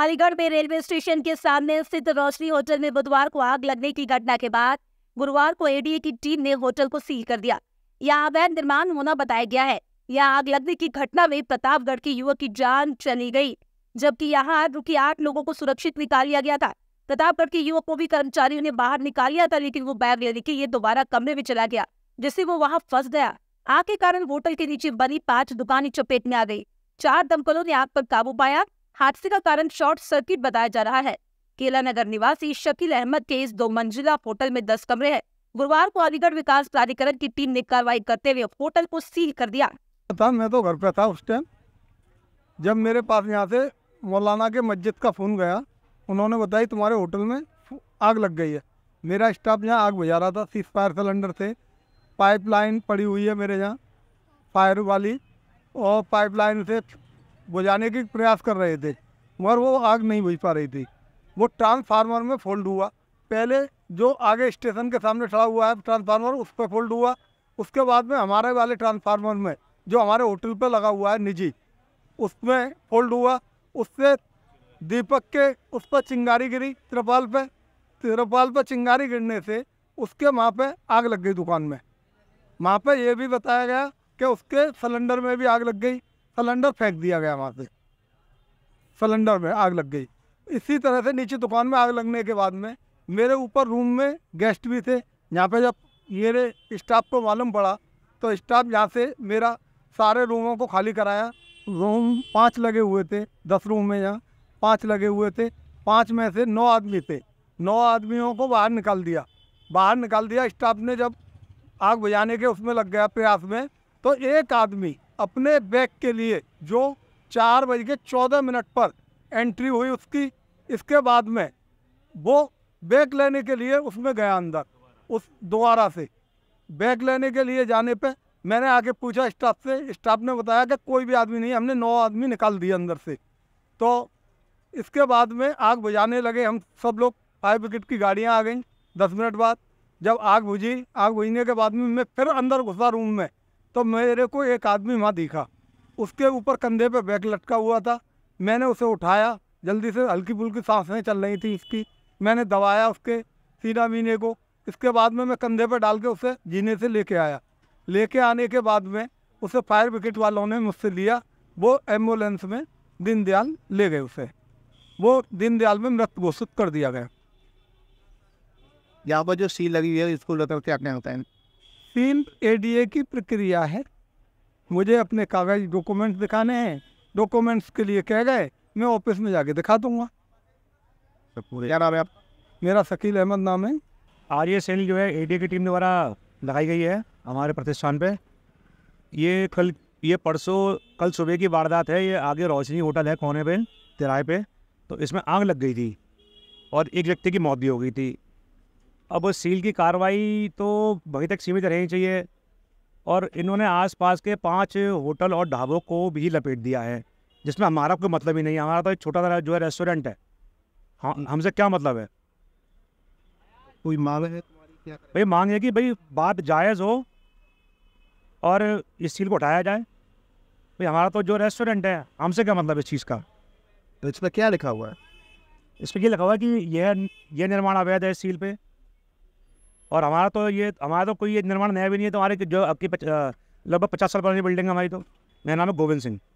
अलीगढ़ में railway station के सामने स्थित रोशनी होटल में बुधवार को आग लगने की घटना के बाद गुरुवार को एडीए की टीम ने होटल को सील कर दिया यह अवैध निर्माण होना बताया गया है यह आग लगने की घटना में प्रतापगढ़ के युवक की जान चली गई जबकि यहाँ रुकी आठ लोगों को सुरक्षित निकाल लिया गया था प्रतापगढ़ के युवक को भी कर्मचारियों ने बाहर निकाल लिया था लेकिन वो बैग लेने के लिए दोबारा कमरे में चला गया जिससे वो वहाँ फंस गया आग के कारण होटल के नीचे बनी पांच दुकानें चपेट में आ गई चार दमकलों ने आग पर काबू पाया हादसे का कारण शॉर्ट सर्किट बताया जा रहा है केला नगर निवासी शकील अहमद के इस दो मंजिला होटल में दस कमरे है गुरुवार को अलीगढ़ विकास प्राधिकरण की टीम ने कार्रवाई करते हुए होटल को सील कर दिया था मैं तो घर पे था उस टाइम जब मेरे पास यहाँ से मौलाना के मस्जिद का फ़ोन गया उन्होंने बताया तुम्हारे होटल में आग लग गई है मेरा स्टाफ यहाँ आग बुझा रहा था सीज फायर सिलेंडर से पाइपलाइन पड़ी हुई है मेरे यहाँ फायर वाली और पाइपलाइन से बुझाने की प्रयास कर रहे थे मगर वो आग नहीं बुझ पा रही थी वो ट्रांसफार्मर में फोल्ड हुआ पहले जो आगे स्टेशन के सामने खड़ा हुआ है ट्रांसफार्मर उस पर फोल्ड हुआ उसके बाद में हमारे वाले ट्रांसफार्मर में जो हमारे होटल पर लगा हुआ है निजी उसमें फोल्ड हुआ उससे दीपक के उस पर चिंगारी गिरी तिरपाल पर तिरपाल पर चिंगारी गिरने से उसके वहाँ पे आग लग गई दुकान में वहाँ पे ये भी बताया गया कि उसके सिलेंडर में भी आग लग गई सिलेंडर फेंक दिया गया वहाँ से सिलेंडर में आग लग गई इसी तरह से नीचे दुकान में आग लगने के बाद में मेरे ऊपर रूम में गेस्ट भी थे यहाँ पे जब मेरे स्टाफ को मालूम पड़ा तो स्टाफ यहाँ से मेरा सारे रूमों को खाली कराया रूम पाँच लगे हुए थे दस रूम में यहाँ पाँच लगे हुए थे पाँच में से नौ आदमी थे नौ आदमियों को बाहर निकाल दिया बाहर निकाल दिया स्टाफ ने जब आग बुझाने के उसमें लग गया प्रयास में तो एक आदमी अपने बैग के लिए जो चार बज के चौदह मिनट पर एंट्री हुई उसकी इसके बाद में वो बैग लेने के लिए उसमें गया अंदर उस दोबारा से बैग लेने के लिए जाने पे मैंने आगे पूछा स्टाफ से स्टाफ ने बताया कि कोई भी आदमी नहीं हमने नौ आदमी निकाल दिए अंदर से तो इसके बाद में आग बुझाने लगे हम सब लोग फायर ब्रिगेड की गाड़ियाँ आ गई दस मिनट बाद जब आग बुझी आग बुझने के बाद में मैं फिर अंदर घुसा रूम में तो मेरे को एक आदमी वहाँ दिखा उसके ऊपर कंधे पे बैग लटका हुआ था मैंने उसे उठाया जल्दी से हल्की फुल्की सांसें चल रही थी इसकी मैंने दबाया उसके सीना मीने को इसके बाद में मैं कंधे पर डाल के उसे जीने से लेके आया लेके आने के बाद में उसे फायर ब्रिगेड वालों ने मुझसे लिया वो एम्बुलेंस में दीनदयाल ले गए उसे वो दीनदयाल में मृत घोषित कर दिया गया यहाँ पर जो सी लगी हुई है इसको लेकर क्या कहना होता है तीन एडीए की प्रक्रिया है मुझे अपने कागज डॉक्यूमेंट्स दिखाने हैं डॉक्यूमेंट्स के लिए कह गए मैं ऑफिस में जाके दिखा दूंगा क्या नाम है आप मेरा शकील अहमद नाम है आज ये सेल जो है एडीए की टीम द्वारा लगाई गई है हमारे प्रतिष्ठान पे ये कल ये परसों कल सुबह की वारदात है ये आगे रोशनी होटल है कोने पे तिराए पे तो इसमें आग लग गई थी और एक व्यक्ति की मौत भी हो गई थी अब सील की कार्रवाई तो वहीं तक सीमित रहनी चाहिए और इन्होंने आसपास के पांच होटल और ढाबों को भी लपेट दिया है जिसमें हमारा कोई मतलब ही नहीं हमारा तो एक छोटा सा जो है रेस्टोरेंट है हाँ, हम हम्म। हमसे क्या मतलब है कोई मांग है भाई मांग है कि भाई बात जायज़ हो और इस सील को हटाया जाए भाई हमारा तो जो रेस्टोरेंट है हमसे क्या मतलब इस चीज़ का तो पर क्या लिखा हुआ है इस पर यह लिखा हुआ है कि यह यह निर्माण अवैध है इस सील पर और हमारा तो ये हमारा तो कोई ये निर्माण नया भी नहीं है तो हमारे जो आपकी लगभग पचास साल पुरानी बिल्डिंग है हमारी तो मेरा नाम है गोविंद सिंह